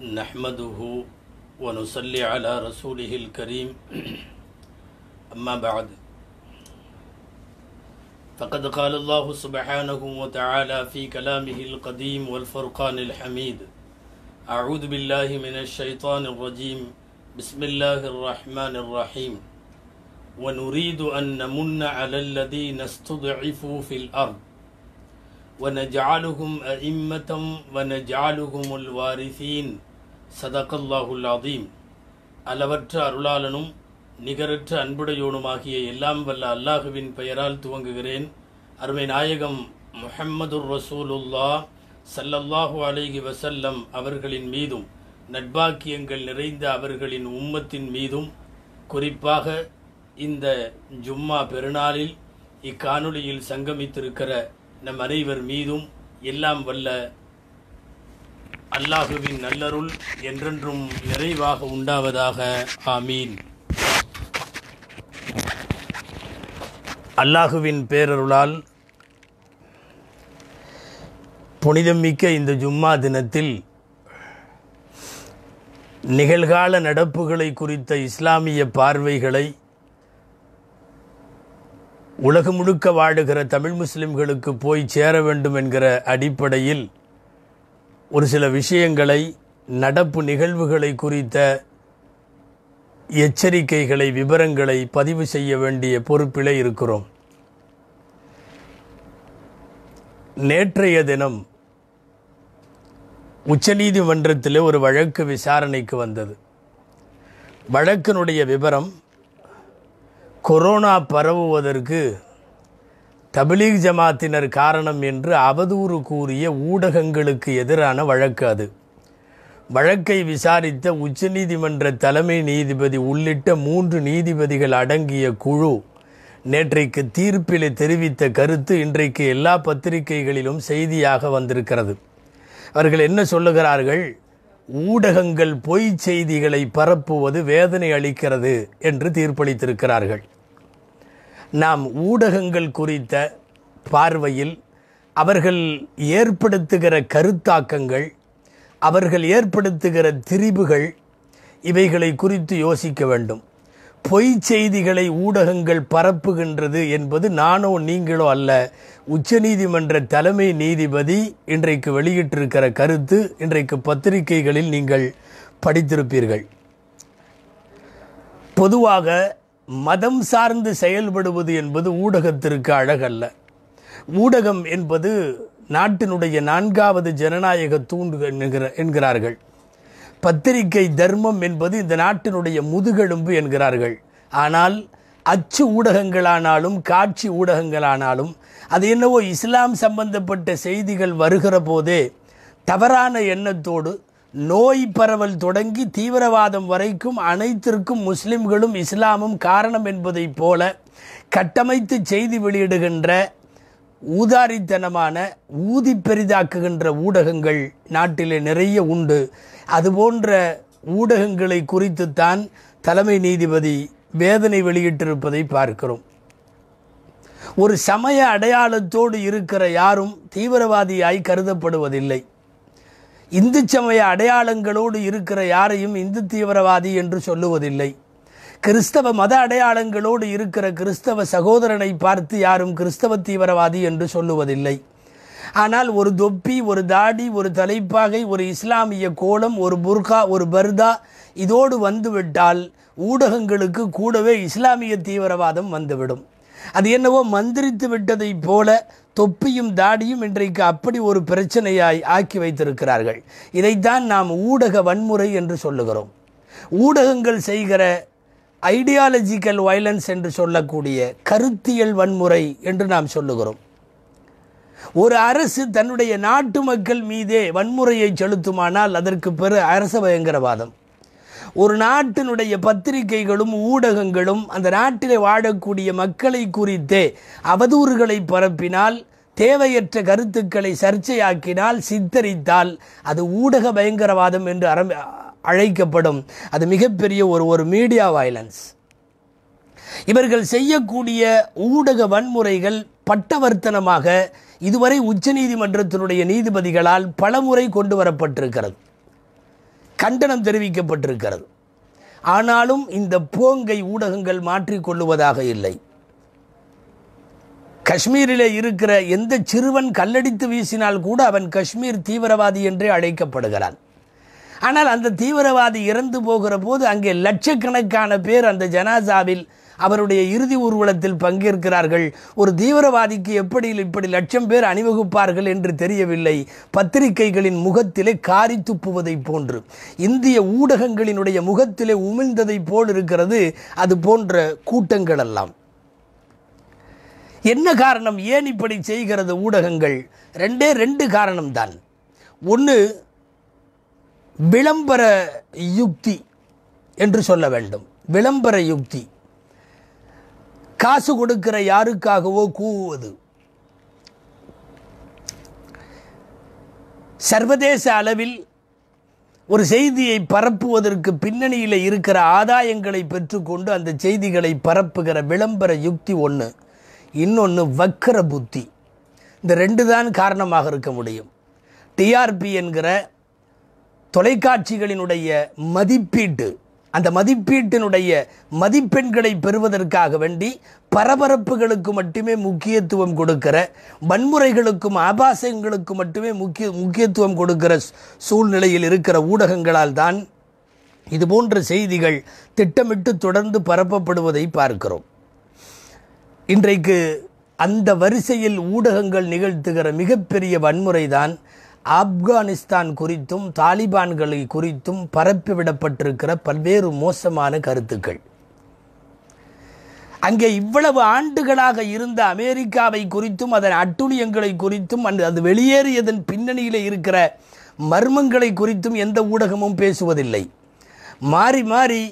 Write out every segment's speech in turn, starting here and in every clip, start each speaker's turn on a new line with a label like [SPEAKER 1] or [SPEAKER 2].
[SPEAKER 1] نحمده ونصلي على رسوله الكريم أما بعد فقد قال الله سبحانه وتعالى في كلامه القديم والفرقان الحميد أعوذ بالله من الشيطان الرجيم بسم الله الرحمن الرحيم ونريد أن نمن على الذين استضعفوا في الأرض ونجعلهم أئمة ونجعلهم الوارثين சதகல்லாஹுல்லாதீம் அளவற்ற அருளாளனும் நிகரற்ற அன்புடையோனுமாகிய எல்லாம் வல்ல அல்லாஹுவின் பெயரால் துவங்குகிறேன் அருமை நாயகம் முஹம்மது ரசூலுல்லா சல்லல்லாஹு அலைகி வசல்லம் அவர்களின் மீதும் நட்பாக்கியங்கள் நிறைந்த அவர்களின் உம்மத்தின் மீதும் குறிப்பாக இந்த ஜும்மா பெருநாளில் இக்காணொளியில் சங்கமித்திருக்கிற நம் அனைவர் மீதும் எல்லாம் வல்ல அல்லாஹுவின் நல்லருள் என்றென்றும் நிறைவாக உண்டாவதாக ஆமீன் அல்லாஹுவின் பேரருளால் புனிதமிக்க இந்த ஜும்மா தினத்தில் நிகழ்கால நடப்புகளை குறித்த இஸ்லாமிய பார்வைகளை உலகம் முழுக்க வாடுகிற தமிழ் முஸ்லிம்களுக்கு போய் சேர வேண்டும் என்கிற அடிப்படையில் ஒரு சில விஷயங்களை நடப்பு நிகழ்வுகளை குறித்த எச்சரிக்கைகளை விவரங்களை பதிவு செய்ய வேண்டிய பொறுப்பிலே இருக்கிறோம் நேற்றைய தினம் உச்சநீதிமன்றத்தில் ஒரு வழக்கு விசாரணைக்கு வந்தது வழக்கினுடைய விவரம் கொரோனா பரவுவதற்கு தபிலீக் ஜமாத்தினர் காரணம் என்று அவதூறு கூறிய ஊடகங்களுக்கு எதிரான வழக்கு அது வழக்கை விசாரித்த உச்சநீதிமன்ற தலைமை நீதிபதி உள்ளிட்ட மூன்று நீதிபதிகள் அடங்கிய குழு நேற்றைக்கு தீர்ப்பில் தெரிவித்த
[SPEAKER 2] கருத்து இன்றைக்கு எல்லா பத்திரிகைகளிலும் செய்தியாக வந்திருக்கிறது அவர்கள் என்ன சொல்லுகிறார்கள் ஊடகங்கள் பொய் செய்திகளை பரப்புவது வேதனை அளிக்கிறது என்று தீர்ப்பளித்திருக்கிறார்கள் நாம் ஊடகங்கள் குறித்த பார்வையில் அவர்கள் ஏற்படுத்துகிற கருத்தாக்கங்கள் அவர்கள் ஏற்படுத்துகிற திரிபுகள் இவைகளை குறித்து யோசிக்க வேண்டும் பொய் செய்திகளை ஊடகங்கள் பரப்புகின்றது என்பது நானோ நீங்களோ அல்ல உச்சநீதிமன்ற தலைமை நீதிபதி இன்றைக்கு வெளியிட்டிருக்கிற கருத்து இன்றைக்கு பத்திரிகைகளில் நீங்கள் படித்திருப்பீர்கள் பொதுவாக மதம் சார்ந்து செயல்படுவது என்பது ஊடகத்திற்கு அழகல்ல ஊடகம் என்பது நாட்டினுடைய நான்காவது ஜனநாயக தூண்டு என்கிற என்கிறார்கள் பத்திரிகை தர்மம் என்பது இந்த நாட்டினுடைய முதுகெலும்பு என்கிறார்கள் ஆனால் அச்சு ஊடகங்களானாலும் காட்சி ஊடகங்களானாலும் அது என்னவோ இஸ்லாம் சம்பந்தப்பட்ட செய்திகள் வருகிற போதே தவறான எண்ணத்தோடு நோய் பரவல் தொடங்கி தீவிரவாதம் வரைக்கும் அனைத்திற்கும் முஸ்லிம்களும் இஸ்லாமும் காரணம் என்பதைப் போல கட்டமைத்து செய்தி வெளியிடுகின்ற ஊதாரித்தனமான ஊதி பெரிதாக்குகின்ற ஊடகங்கள் நாட்டிலே நிறைய உண்டு அதுபோன்ற ஊடகங்களை குறித்துத்தான் தலைமை நீதிபதி வேதனை வெளியிட்டிருப்பதை பார்க்கிறோம் ஒரு சமய அடையாளத்தோடு இருக்கிற யாரும் தீவிரவாதியாய் கருதப்படுவதில்லை இந்து சமய அடையாளங்களோடு இருக்கிற யாரையும் இந்து தீவிரவாதி என்று சொல்லுவதில்லை கிறிஸ்தவ மத அடையாளங்களோடு இருக்கிற கிறிஸ்தவ சகோதரனை பார்த்து யாரும் கிறிஸ்தவ தீவிரவாதி என்று சொல்லுவதில்லை ஆனால் ஒரு தொப்பி ஒரு தாடி ஒரு தலைப்பாகை ஒரு இஸ்லாமிய கோலம் ஒரு புர்கா ஒரு பர்தா இதோடு வந்துவிட்டால் ஊடகங்களுக்கு கூடவே இஸ்லாமிய தீவிரவாதம் வந்துவிடும் அது என்னவோ மந்திரித்து விட்டதைப் போல தொப்பியும் தாடியும் இன்றைக்கு அப்படி ஒரு பிரச்சனையாய் ஆக்கி வைத்திருக்கிறார்கள் இதைத்தான் நாம் ஊடக வன்முறை என்று சொல்லுகிறோம் ஊடகங்கள் செய்கிற ஐடியாலஜிக்கல் வயலன்ஸ் என்று சொல்லக்கூடிய கருத்தியல் வன்முறை என்று நாம் சொல்லுகிறோம் ஒரு அரசு தன்னுடைய நாட்டு மக்கள் மீதே வன்முறையை செலுத்துமானால் அதற்கு பெரு அரச பயங்கரவாதம் ஒரு நாட்டினுடைய பத்திரிகைகளும் ஊடகங்களும் அந்த நாட்டில் வாழக்கூடிய மக்களை குறித்தே அவதூறுகளை பரப்பினால் தேவையற்ற கருத்துக்களை சர்ச்சையாக்கினால் சித்தரித்தால் அது ஊடக பயங்கரவாதம் என்று அரம் அழைக்கப்படும் அது மிகப்பெரிய ஒரு ஒரு மீடியா வயலன்ஸ் இவர்கள் செய்யக்கூடிய ஊடக வன்முறைகள் பட்டவர்த்தனமாக இதுவரை உச்சநீதிமன்றத்தினுடைய நீதிபதிகளால் பலமுறை கொண்டு வரப்பட்டிருக்கிறது கண்டனம் தெரிவிக்கப்பட்டிருக்கிறது ஆனாலும் இந்த போங்கை ஊடகங்கள் மாற்றிக்கொள்ளுவதாக இல்லை காஷ்மீரிலே இருக்கிற எந்த சிறுவன் கல்லடித்து வீசினால் கூட அவன் காஷ்மீர் தீவிரவாதி என்றே அழைக்கப்படுகிறான் ஆனால் அந்த தீவிரவாதி இறந்து போகிற போது அங்கே லட்சக்கணக்கான பேர் அந்த ஜனாசாவில் அவருடைய இறுதி ஊர்வலத்தில் பங்கேற்கிறார்கள் ஒரு தீவிரவாதிக்கு எப்படி இப்படி லட்சம் பேர் அணிவகுப்பார்கள் என்று தெரியவில்லை பத்திரிகைகளின் முகத்திலே காரி துப்புவதைப் போன்று இந்திய ஊடகங்களினுடைய முகத்திலே உமிழ்ந்ததைப் போல் இருக்கிறது அது போன்ற கூட்டங்கள் எல்லாம் என்ன காரணம் ஏன் இப்படி செய்கிறது ஊடகங்கள் ரெண்டே ரெண்டு காரணம்தான் ஒன்று விளம்பர யுக்தி என்று சொல்ல வேண்டும் விளம்பர யுக்தி காசு கொடுக்கிற யாருக்காகவோ கூவுவது சர்வதேச அளவில் ஒரு செய்தியை பரப்புவதற்கு பின்னணியில் இருக்கிற ஆதாயங்களை பெற்றுக்கொண்டு அந்த செய்திகளை பரப்புகிற விளம்பர யுக்தி ஒன்று இன்னொன்று வக்கர புத்தி இந்த ரெண்டு தான் காரணமாக இருக்க முடியும் டிஆர்பி என்கிற தொலைக்காட்சிகளினுடைய மதிப்பீட்டு அந்த மதிப்பீட்டினுடைய மதிப்பெண்களை பெறுவதற்காக வேண்டி பரபரப்புகளுக்கு மட்டுமே முக்கியத்துவம் கொடுக்கிற வன்முறைகளுக்கும் ஆபாசங்களுக்கு மட்டுமே முக்கிய முக்கியத்துவம் கொடுக்கிற சூழ்நிலையில் இருக்கிற ஊடகங்களால் தான் இதுபோன்ற செய்திகள் திட்டமிட்டு தொடர்ந்து பரப்பப்படுவதை பார்க்கிறோம் இன்றைக்கு அந்த வரிசையில் ஊடகங்கள் நிகழ்த்துகிற மிகப்பெரிய வன்முறைதான் ஆப்கானிஸ்தான் குறித்தும் தாலிபான்களை குறித்தும் பரப்பிவிடப்பட்டிருக்கிற பல்வேறு மோசமான கருத்துக்கள் அங்கே இவ்வளவு ஆண்டுகளாக இருந்த அமெரிக்காவை குறித்தும் அதன் அட்டுழியங்களை குறித்தும் அது வெளியேறியதன் பின்னணியில் இருக்கிற மர்மங்களை குறித்தும் எந்த ஊடகமும் பேசுவதில்லை மாறி மாறி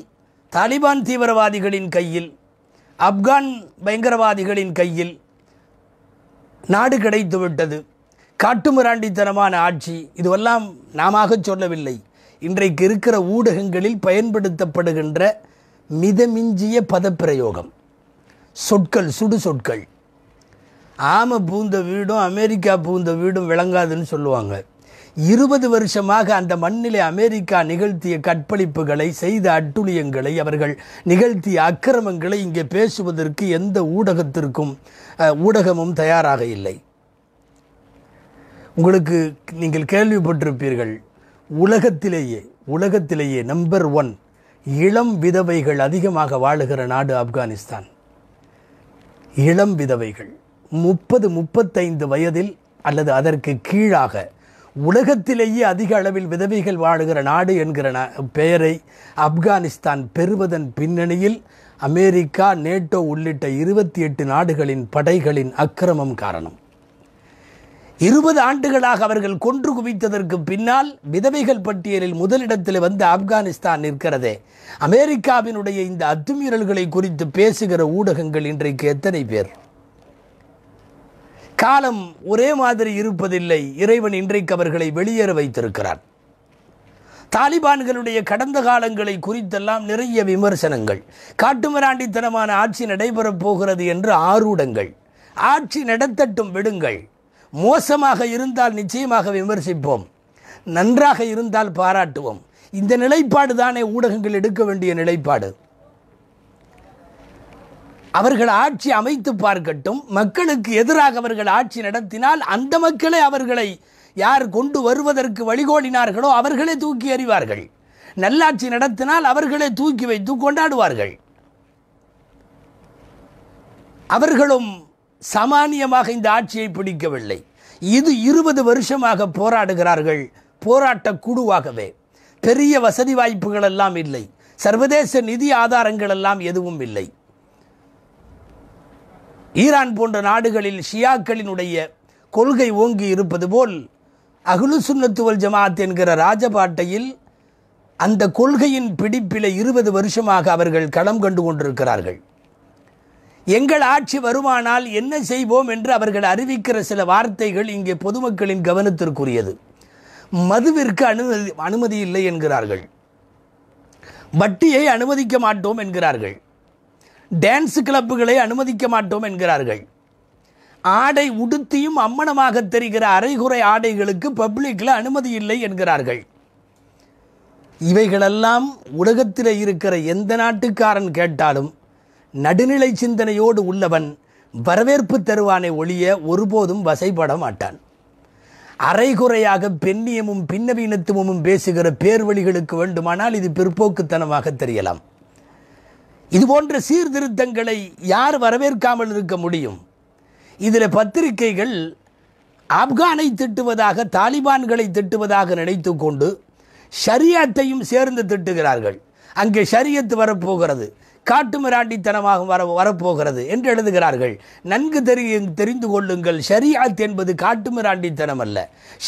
[SPEAKER 2] தாலிபான் தீவிரவாதிகளின் கையில் ஆப்கான் பயங்கரவாதிகளின் கையில் நாடு கிடைத்துவிட்டது காட்டுமிராண்டித்தனமான ஆட்சி இதுவெல்லாம் நாம சொல்லவில்லை இன்றைக்கு இருக்கிற ஊடகங்களில் பயன்படுத்தப்படுகின்ற மிதமிஞ்சிய பதப்பிரயோகம் சொற்கள் சுடு சொற்கள் ஆமை பூந்த வீடும் அமெரிக்கா பூந்த வீடும் விளங்காதுன்னு சொல்லுவாங்க இருபது வருஷமாக அந்த மண்ணிலே அமெரிக்கா நிகழ்த்திய கற்பழிப்புகளை செய்த அட்டுழியங்களை அவர்கள் நிகழ்த்திய அக்கிரமங்களை இங்கே பேசுவதற்கு எந்த ஊடகத்திற்கும் ஊடகமும் தயாராக இல்லை உங்களுக்கு நீங்கள் கேள்விப்பட்டிருப்பீர்கள் உலகத்திலேயே உலகத்திலேயே நம்பர் ஒன் இளம் விதவைகள் அதிகமாக வாழுகிற நாடு ஆப்கானிஸ்தான் இளம் விதவைகள் முப்பது முப்பத்தைந்து வயதில் அல்லது அதற்கு கீழாக உலகத்திலேயே அதிக அளவில் விதவைகள் வாழுகிற நாடு என்கிற பெயரை ஆப்கானிஸ்தான் பெறுவதன் பின்னணியில் அமெரிக்கா நேட்டோ உள்ளிட்ட இருபத்தி எட்டு நாடுகளின் படைகளின் அக்கிரமம் காரணம் இருபது ஆண்டுகளாக அவர்கள் கொன்று குவித்ததற்கு பின்னால் விதவைகள் பட்டியலில் முதலிடத்தில் வந்து ஆப்கானிஸ்தான் நிற்கிறதே அமெரிக்காவினுடைய இந்த அத்துமீறல்களை குறித்து பேசுகிற ஊடகங்கள் இன்றைக்கு எத்தனை பேர் காலம் ஒரே மாதிரி இருப்பதில்லை இறைவன் இன்றைக்கு அவர்களை வெளியேற வைத்திருக்கிறார் தாலிபான்களுடைய கடந்த காலங்களை குறித்தெல்லாம் நிறைய விமர்சனங்கள் காட்டுமிராண்டித்தனமான ஆட்சி நடைபெறப் போகிறது என்று ஆரூடங்கள் ஆட்சி நடத்தட்டும் விடுங்கள் மோசமாக இருந்தால் நிச்சயமாக விமர்சிப்போம் நன்றாக இருந்தால் பாராட்டுவோம் இந்த நிலைப்பாடு தானே ஊடகங்கள் எடுக்க வேண்டிய நிலைப்பாடு அவர்கள் ஆட்சி அமைத்து பார்க்கட்டும் மக்களுக்கு எதிராக அவர்கள் ஆட்சி நடத்தினால் அந்த மக்களை அவர்களை யார் கொண்டு வருவதற்கு வழிகோடினார்களோ அவர்களே தூக்கி எறிவார்கள் நல்லாட்சி நடத்தினால் அவர்களே தூக்கி வைத்து கொண்டாடுவார்கள் அவர்களும் சமானியமாக இந்த ஆட்சியை பிடிக்கவில்லை இது இருபது வருஷமாக போராடுகிறார்கள் போராட்ட குழுவாகவே பெரிய வசதி வாய்ப்புகள் எல்லாம் இல்லை சர்வதேச நிதி ஆதாரங்கள் எல்லாம் எதுவும் இல்லை ஈரான் போன்ற நாடுகளில் ஷியாக்களினுடைய கொள்கை ஓங்கி இருப்பது போல் அகுலு சுன்னத்துவல் ஜமாத் என்கிற ராஜபாட்டையில் அந்த கொள்கையின் பிடிப்பில் இருபது வருஷமாக அவர்கள் களம் கண்டு கொண்டிருக்கிறார்கள் எங்கள் ஆட்சி வருமானால் என்ன செய்வோம் என்று அவர்கள் அறிவிக்கிற சில வார்த்தைகள் இங்கே பொதுமக்களின் கவனத்திற்குரியது மதுவிற்கு அனுமதி அனுமதி இல்லை என்கிறார்கள் வட்டியை அனுமதிக்க மாட்டோம் என்கிறார்கள் டான்ஸ் கிளப்புகளை அனுமதிக்க மாட்டோம் என்கிறார்கள் ஆடை உடுத்தியும் அம்மனமாக தெரிகிற அரைகுறை ஆடைகளுக்கு பப்ளிக்கில் அனுமதி இல்லை என்கிறார்கள் இவைகளெல்லாம் உலகத்தில் இருக்கிற எந்த நாட்டுக்காரன் கேட்டாலும் நடுநிலை சிந்தனையோடு உள்ளவன் வரவேற்பு தருவானை ஒழிய ஒருபோதும் வசைப்பட மாட்டான் அரைகுறையாக பெண்ணியமும் பின்னவீனத்துவமும் பேசுகிற பேர்வழிகளுக்கு வேண்டுமானால் இது பிற்போக்குத்தனமாக தெரியலாம் இது போன்ற சீர்திருத்தங்களை யார் வரவேற்காமல் இருக்க முடியும் இதில் பத்திரிகைகள் ஆப்கானை திட்டுவதாக தாலிபான்களை திட்டுவதாக நினைத்து கொண்டு ஷரியத்தையும் சேர்ந்து திட்டுகிறார்கள் அங்கே ஷரியத் வரப்போகிறது காட்டுமிராண்டித்தனமாக வர வரப்போகிறது என்று எழுதுகிறார்கள் நன்கு தெரிய தெரிந்து கொள்ளுங்கள் ஷரியாத் என்பது மிராண்டித்தனம் அல்ல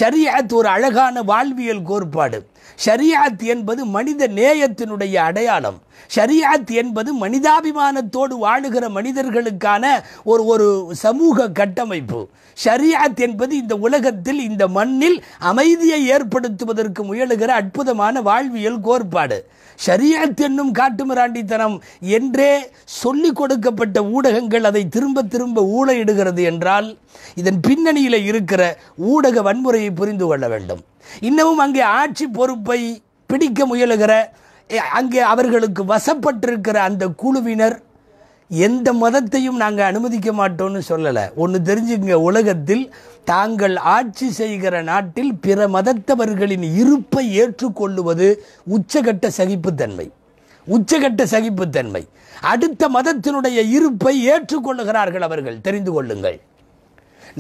[SPEAKER 2] ஷரியாத் ஒரு அழகான வாழ்வியல் கோட்பாடு ஷரியாத் என்பது மனித நேயத்தினுடைய அடையாளம் ஷரியாத் என்பது மனிதாபிமானத்தோடு வாழுகிற மனிதர்களுக்கான ஒரு ஒரு சமூக கட்டமைப்பு ஷரியாத் என்பது இந்த உலகத்தில் இந்த மண்ணில் அமைதியை ஏற்படுத்துவதற்கு முயலுகிற அற்புதமான வாழ்வியல் கோட்பாடு ஷரியாத் என்னும் காட்டுமிராண்டித்தனம் என்றே சொல்லிக் கொடுக்கப்பட்ட ஊடகங்கள் அதை திரும்ப திரும்ப ஊழையிடுகிறது என்றால் இதன் பின்னணியில் இருக்கிற ஊடக வன்முறையை புரிந்து கொள்ள வேண்டும் இன்னமும் அங்கே ஆட்சி பொறுப்பை பிடிக்க முயலுகிற அங்கே அவர்களுக்கு வசப்பட்டிருக்கிற அந்த குழுவினர் எந்த மதத்தையும் நாங்கள் அனுமதிக்க மாட்டோம்னு சொல்லலை ஒன்று தெரிஞ்சுங்க உலகத்தில் தாங்கள் ஆட்சி செய்கிற நாட்டில் பிற மதத்தவர்களின் இருப்பை ஏற்றுக்கொள்ளுவது உச்சகட்ட சகிப்புத்தன்மை உச்சகட்ட சகிப்புத்தன்மை அடுத்த மதத்தினுடைய இருப்பை ஏற்றுக்கொள்ளுகிறார்கள் அவர்கள் தெரிந்து கொள்ளுங்கள்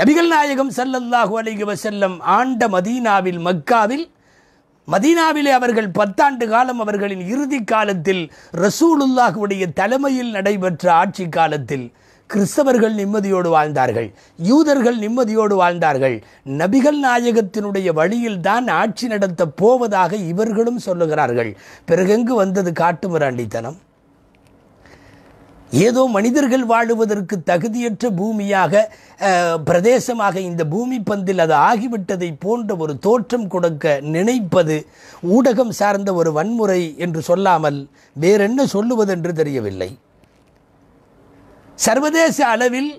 [SPEAKER 2] நபிகள் நாயகம் சல்லல்லாஹு அலிகி செல்லம் ஆண்ட மதீனாவில் மக்காவில் மதீனாவிலே அவர்கள் பத்தாண்டு காலம் அவர்களின் இறுதி காலத்தில் ரசூலுல்லாஹுடைய தலைமையில் நடைபெற்ற ஆட்சி காலத்தில் கிறிஸ்தவர்கள் நிம்மதியோடு வாழ்ந்தார்கள் யூதர்கள் நிம்மதியோடு வாழ்ந்தார்கள் நபிகள் நாயகத்தினுடைய வழியில் தான் ஆட்சி நடத்த போவதாக இவர்களும் சொல்லுகிறார்கள் பிறகெங்கு வந்தது காட்டு மராண்டித்தனம் ஏதோ மனிதர்கள் வாழுவதற்கு தகுதியற்ற பூமியாக பிரதேசமாக இந்த பூமி பந்தில் அது ஆகிவிட்டதை போன்ற ஒரு தோற்றம் கொடுக்க நினைப்பது ஊடகம் சார்ந்த ஒரு வன்முறை என்று சொல்லாமல் வேறென்ன சொல்லுவதென்று தெரியவில்லை சர்வதேச அளவில்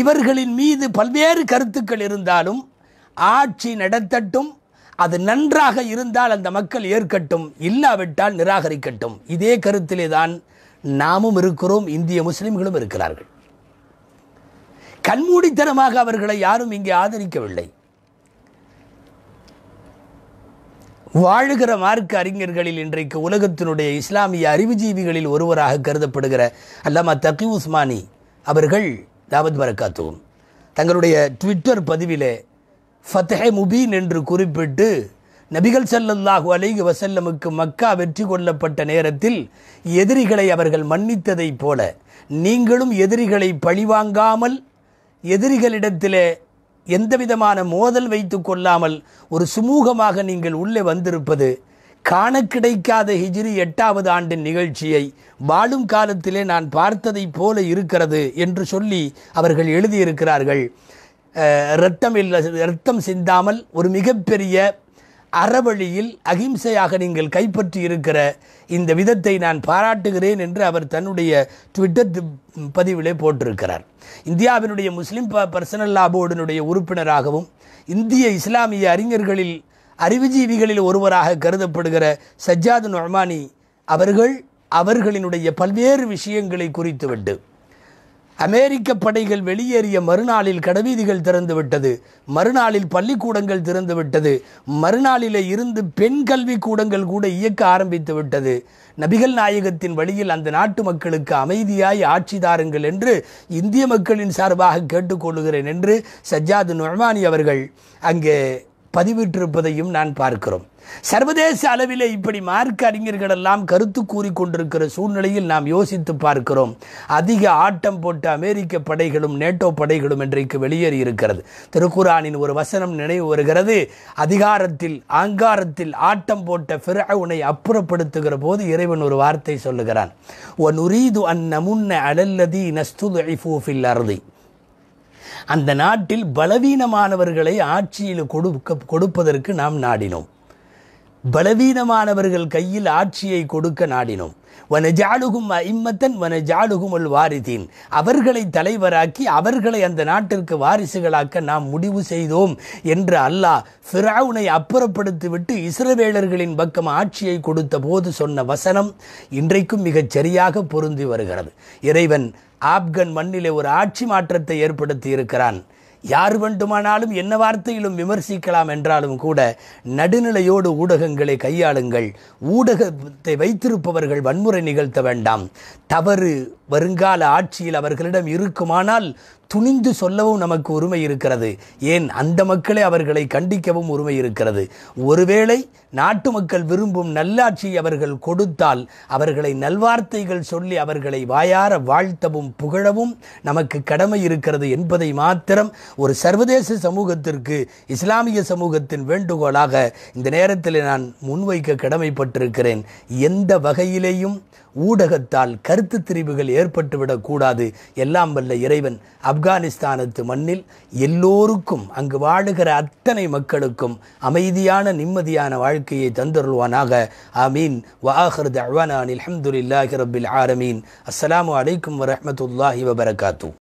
[SPEAKER 2] இவர்களின் மீது பல்வேறு கருத்துக்கள் இருந்தாலும் ஆட்சி நடத்தட்டும் அது நன்றாக இருந்தால் அந்த மக்கள் ஏற்கட்டும் இல்லாவிட்டால் நிராகரிக்கட்டும் இதே கருத்திலே தான் நாமும் இருக்கிறோம் இந்திய முஸ்லிம்களும் இருக்கிறார்கள் கண்மூடித்தனமாக அவர்களை யாரும் இங்கே ஆதரிக்கவில்லை வாழுகிற மார்க்க அறிஞர்களில் இன்றைக்கு உலகத்தினுடைய இஸ்லாமிய அறிவுஜீவிகளில் ஒருவராக கருதப்படுகிற அல்லாமா தக்கி உஸ்மானி அவர்கள் தாவத் பரக்காத்துவும் தங்களுடைய ட்விட்டர் பதிவிலே ஃபத்தஹே முபீன் என்று குறிப்பிட்டு நபிகள் சல்லல்லாஹு அலைஹி வசல்லமுக்கு மக்கா வெற்றி கொள்ளப்பட்ட நேரத்தில் எதிரிகளை அவர்கள் மன்னித்ததைப் போல நீங்களும் எதிரிகளை பழிவாங்காமல் எதிரிகளிடத்திலே எந்த விதமான மோதல் வைத்து கொள்ளாமல் ஒரு சுமூகமாக நீங்கள் உள்ளே வந்திருப்பது காண கிடைக்காத ஹிஜ்ரி எட்டாவது ஆண்டின் நிகழ்ச்சியை வாழும் காலத்திலே நான் பார்த்ததைப் போல இருக்கிறது என்று சொல்லி அவர்கள் எழுதியிருக்கிறார்கள் இரத்தம் இல்லை இரத்தம் சிந்தாமல் ஒரு மிகப்பெரிய அறவழியில் அகிம்சையாக நீங்கள் கைப்பற்றி இருக்கிற இந்த விதத்தை நான் பாராட்டுகிறேன் என்று அவர் தன்னுடைய ட்விட்டர் பதிவிலே போட்டிருக்கிறார் இந்தியாவினுடைய முஸ்லீம் ப பர்சனல் லா போர்டினுடைய உறுப்பினராகவும் இந்திய இஸ்லாமிய அறிஞர்களில் அறிவுஜீவிகளில் ஒருவராக கருதப்படுகிற சஜ்ஜாது நொஹ்மானி அவர்கள் அவர்களினுடைய பல்வேறு விஷயங்களை குறித்துவிட்டு அமெரிக்க படைகள் வெளியேறிய மறுநாளில் கடவீதிகள் திறந்துவிட்டது மறுநாளில் பள்ளிக்கூடங்கள் திறந்துவிட்டது மறுநாளிலே இருந்து பெண் கல்வி கூடங்கள் கூட இயக்க ஆரம்பித்து விட்டது நபிகள் நாயகத்தின் வழியில் அந்த நாட்டு மக்களுக்கு அமைதியாய் ஆட்சி தாருங்கள் என்று இந்திய மக்களின் சார்பாக கேட்டுக்கொள்கிறேன் என்று சஜ்ஜாது நொஹ்மானி அவர்கள் அங்கே பதிவிட்டிருப்பதையும் நான் பார்க்கிறோம் சர்வதேச அளவிலே இப்படி மார்க் அறிஞர்கள் எல்லாம் கருத்து கூறிக்கொண்டிருக்கிற சூழ்நிலையில் நாம் யோசித்து பார்க்கிறோம் அதிக ஆட்டம் போட்ட அமெரிக்க படைகளும் நேட்டோ படைகளும் இன்றைக்கு வெளியேறி இருக்கிறது திருக்குரானின் ஒரு வசனம் நினைவு வருகிறது அதிகாரத்தில் ஆங்காரத்தில் ஆட்டம் போட்ட பிறகுனை அப்புறப்படுத்துகிற போது இறைவன் ஒரு வார்த்தை சொல்லுகிறான் ஒன் உரீது அன் நமுன்ன அலல்லதி நஸ்து அருதி அந்த நாட்டில் பலவீனமானவர்களை ஆட்சியில் கொடுக்க கொடுப்பதற்கு நாம் நாடினோம் பலவீனமானவர்கள் கையில் ஆட்சியை கொடுக்க நாடினோம் வன ஜாலுகும் இம்மத்தன் வன உள் வாரிதீன் அவர்களை தலைவராக்கி அவர்களை அந்த நாட்டிற்கு வாரிசுகளாக்க நாம் முடிவு செய்தோம் என்று அல்லாஹ் ஃபிராவுனை அப்புறப்படுத்திவிட்டு இஸ்ரவேலர்களின் பக்கம் ஆட்சியை கொடுத்த போது சொன்ன வசனம் இன்றைக்கும் மிகச் சரியாக பொருந்தி வருகிறது இறைவன் ஆப்கன் மண்ணிலே ஒரு ஆட்சி மாற்றத்தை ஏற்படுத்தி இருக்கிறான் யார் வேண்டுமானாலும் என்ன வார்த்தையிலும் விமர்சிக்கலாம் என்றாலும் கூட நடுநிலையோடு ஊடகங்களை கையாளுங்கள் ஊடகத்தை வைத்திருப்பவர்கள் வன்முறை நிகழ்த்த வேண்டாம் தவறு வருங்கால ஆட்சியில் அவர்களிடம் இருக்குமானால் துணிந்து சொல்லவும் நமக்கு உரிமை இருக்கிறது ஏன் அந்த மக்களே அவர்களை கண்டிக்கவும் உரிமை இருக்கிறது ஒருவேளை நாட்டு மக்கள் விரும்பும் நல்லாட்சி அவர்கள் கொடுத்தால் அவர்களை நல்வார்த்தைகள் சொல்லி அவர்களை வாயார வாழ்த்தவும் புகழவும் நமக்கு கடமை இருக்கிறது என்பதை மாத்திரம் ஒரு சர்வதேச சமூகத்திற்கு இஸ்லாமிய சமூகத்தின் வேண்டுகோளாக இந்த நேரத்தில் நான் முன்வைக்க கடமைப்பட்டிருக்கிறேன் எந்த வகையிலேயும் ஊடகத்தால் கருத்து திரிவுகள் ஏற்பட்டுவிடக்கூடாது எல்லாம் வல்ல இறைவன் ஆப்கானிஸ்தானத்து மண்ணில் எல்லோருக்கும் அங்கு வாழுகிற அத்தனை மக்களுக்கும் அமைதியான நிம்மதியான வாழ்க்கையை தந்தருள்வானாக அமீன் வாஹர் தவானான் அலமதுல்லாஹி ரபில் ஆரமீன் அஸ்லாம் வலைக்கம் வரமத்துல்லாஹி வபரகாத்து